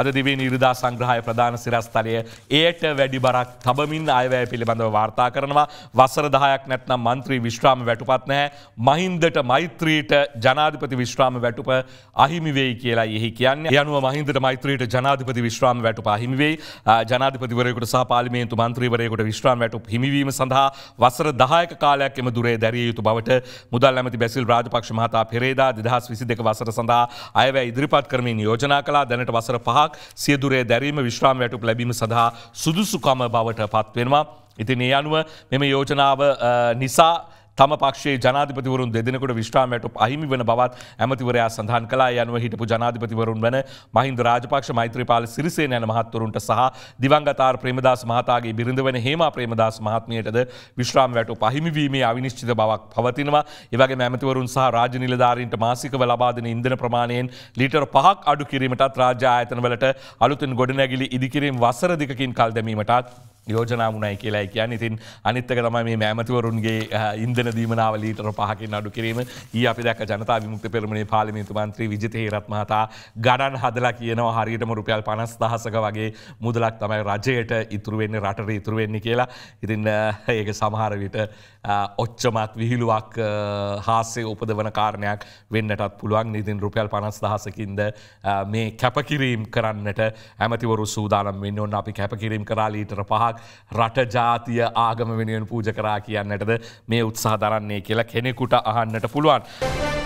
අද දිවේ නිර්දා සංග්‍රහය ප්‍රධාන සිරස්තලය ඒයට වැඩි බරක් තබමින් අයවැය පිළිබඳව වාර්තා කරනවා වසර දහයක් නැත්නම් මන්ත්‍රී විශ්‍රාම වැටුපත් නැහැ මහින්දට මෛත්‍රීට ජනාධිපති විශ්‍රාම වැටුප අහිමිවෙයි කියලා එහි කියන්නේ යනුව මහින්දට මෛත්‍රීට ජනාධිපති විශ්‍රාම වැටුප අහිමිවෙයි ජනාධිපතිවරයෙකුට සහ පාර්ලිමේන්තු මන්ත්‍රීවරයෙකුට විශ්‍රාම වැටුප හිමිවීම සඳහා වසර දහයක කාලයක් එම දුරේ දැරිය යුතු බවට මුදල් ඇමති බැසිල් රාජපක්ෂ මහතා පෙරේදා දෙදහස් විසි දෙක වසර සඳහා අයවැ ඉදිරිපත් කරමින් යෝජනා කලා දැනට වසර පහ සඳහාක් සියදුරේ දැරීම විශ්‍රාම වැටුප ලැබීම සඳහා සුදුසුකම බවට පත්වෙනවා. ඉතින් ඒ අනුව මෙම යෝජනාව නිසා තම පක්ෂේ ජනාධිපතිවරුන් දෙදෙනකට විශ්‍රාමයට අහිමි වන බවත් ඇමතිවරයා සඳහන් කලා යනුව හිටපු ජනාධිපතිවරුන් වන මහින්ද රාජපක්ෂ මෛත්‍රපාල සිරිසේ යන මහත්වරුන්ට සහ දිවංගතාර ප්‍රේමදාස් මහතාගේ බිරිඳවන හේම ප්‍රේමදාස් මහත්මියයටද විශ්‍රාම වැටු පහිමිවීමේ අවිනිශ්චිත බවක් පවතිනවා ඒවගේ ඇමතිවරුන් සහ රාජ නිලධාරීන්ට මාසිකව ලබාදන ඉන්දන ප්‍රමාණයෙන් ලිටර් පහක් අඩු කිරීමටත් රාජ්‍ය ආයතනවලට අලුතින් ගොඩනැගිලි ඉදිකිරීම් වසර දෙකකින් කල් දැමීමටත් යෝජනාවනයි කියලා කියන්න ඉතින් අනිත්තක තමයි මේ මෑමතිවරුන්ගේ ඉන්දන දීමනාවලීට පහකින් අඩු කිරීම ඒ අපි දැක ජනතා විමුක්ත පෙරමණේ පාලිමිතු මන්ත්‍රී විජිතේ රත්මහතා ගඩන් හදලා කියනවා හරියටම රුපියල් පනස් දහසක වගේ මුදලක් තමයි රජයට ඉතුරුවෙන්නේ රටට ඉතුරුවෙන්නේ කියලා ඉතින් ඒක සමහර විට ඔච්චමත් විහිළුවක් හාසේ උපදවන කාරණයක් වෙන්නටත් පුළුවන් නිතින් රුපියල් පනස් දහසකින්ද මේ කැපකිරීම් කරන්නට ඇමතිවරු සූදානම් වෙන්න ඔන්න අපි කැපකිරීම් කරාලීටර පහක් රට ජාතිය ආගම වෙනුවෙන් පූජ කරා කියන්නටද මේ උත්සාහ දරන්නේ කියලා කෙනෙකුට අහන්නට පුළුවන්.